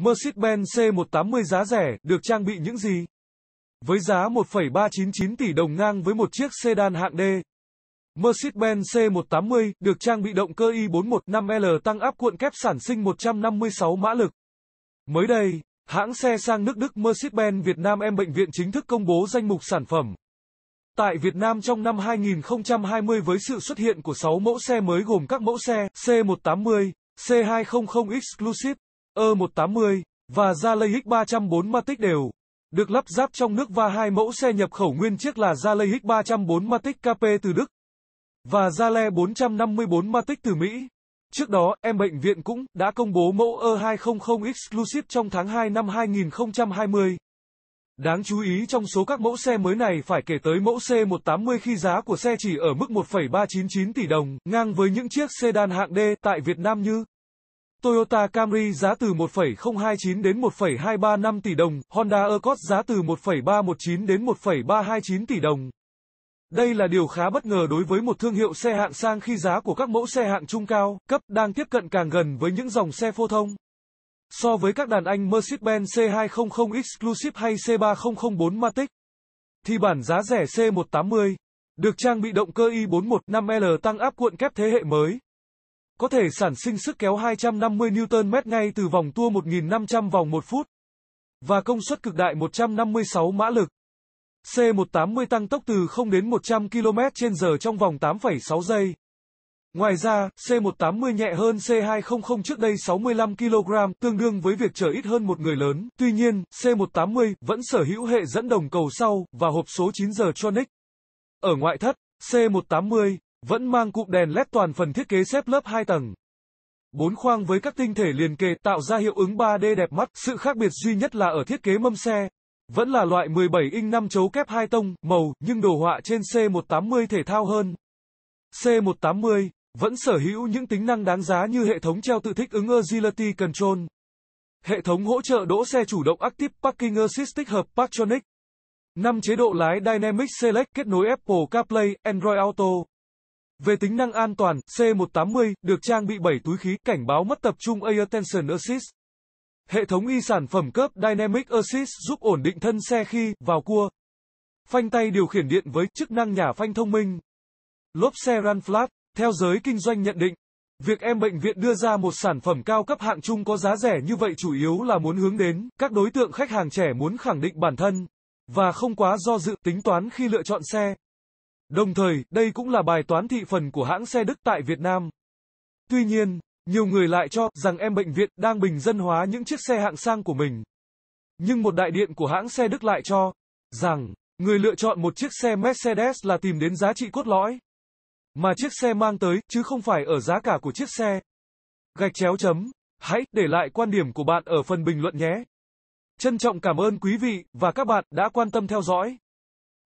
Mercedes-Benz C180 giá rẻ, được trang bị những gì? Với giá 1,399 tỷ đồng ngang với một chiếc sedan hạng D, Mercedes-Benz C180 được trang bị động cơ i415L tăng áp cuộn kép sản sinh 156 mã lực. Mới đây, hãng xe sang nước Đức Mercedes-Benz Việt Nam em bệnh viện chính thức công bố danh mục sản phẩm. Tại Việt Nam trong năm 2020 với sự xuất hiện của 6 mẫu xe mới gồm các mẫu xe C180, C200 Exclusive, E180 và Jalaic 304 Matic đều được lắp ráp trong nước và hai mẫu xe nhập khẩu nguyên chiếc là Jalaic 304 Matic KP từ Đức và Jale 454 Matic từ Mỹ. Trước đó, em bệnh viện cũng đã công bố mẫu E200 Exclusive trong tháng 2 năm 2020. Đáng chú ý trong số các mẫu xe mới này phải kể tới mẫu C180 khi giá của xe chỉ ở mức 1,399 tỷ đồng, ngang với những chiếc sedan hạng D tại Việt Nam như Toyota Camry giá từ 1,029 đến 1,235 tỷ đồng, Honda Accord giá từ 1,319 đến 1,329 tỷ đồng. Đây là điều khá bất ngờ đối với một thương hiệu xe hạng sang khi giá của các mẫu xe hạng trung cao, cấp đang tiếp cận càng gần với những dòng xe phổ thông. So với các đàn anh Mercedes-Benz C200 Exclusive hay C3004 Matic, thì bản giá rẻ C180 được trang bị động cơ i415L tăng áp cuộn kép thế hệ mới có thể sản sinh sức kéo 250 Nm ngay từ vòng tua 1500 vòng 1 phút, và công suất cực đại 156 mã lực. C180 tăng tốc từ 0 đến 100 km/h trong vòng 8,6 giây. Ngoài ra, C180 nhẹ hơn C200 trước đây 65 kg, tương đương với việc chở ít hơn một người lớn. Tuy nhiên, C180 vẫn sở hữu hệ dẫn đồng cầu sau và hộp số 9 giờ Tronic. Ở ngoại thất, C180 vẫn mang cụm đèn LED toàn phần thiết kế xếp lớp 2 tầng. Bốn khoang với các tinh thể liền kề tạo ra hiệu ứng 3D đẹp mắt, sự khác biệt duy nhất là ở thiết kế mâm xe. Vẫn là loại 17 inch 5 chấu kép 2 tông, màu, nhưng đồ họa trên C180 thể thao hơn. C180 vẫn sở hữu những tính năng đáng giá như hệ thống treo tự thích ứng Agility Control, hệ thống hỗ trợ đỗ xe chủ động Active Parking Assist tích hợp Parktronic, 5 chế độ lái Dynamic Select kết nối Apple CarPlay, Android Auto. Về tính năng an toàn, C180 được trang bị 7 túi khí cảnh báo mất tập trung A Attention Assist. Hệ thống y sản phẩm cấp Dynamic Assist giúp ổn định thân xe khi vào cua. Phanh tay điều khiển điện với chức năng nhả phanh thông minh. Lốp xe run flat, theo giới kinh doanh nhận định, việc em bệnh viện đưa ra một sản phẩm cao cấp hạng trung có giá rẻ như vậy chủ yếu là muốn hướng đến các đối tượng khách hàng trẻ muốn khẳng định bản thân và không quá do dự tính toán khi lựa chọn xe. Đồng thời, đây cũng là bài toán thị phần của hãng xe Đức tại Việt Nam. Tuy nhiên, nhiều người lại cho rằng em bệnh viện đang bình dân hóa những chiếc xe hạng sang của mình. Nhưng một đại điện của hãng xe Đức lại cho rằng người lựa chọn một chiếc xe Mercedes là tìm đến giá trị cốt lõi mà chiếc xe mang tới chứ không phải ở giá cả của chiếc xe. Gạch chéo chấm. Hãy để lại quan điểm của bạn ở phần bình luận nhé. Trân trọng cảm ơn quý vị và các bạn đã quan tâm theo dõi.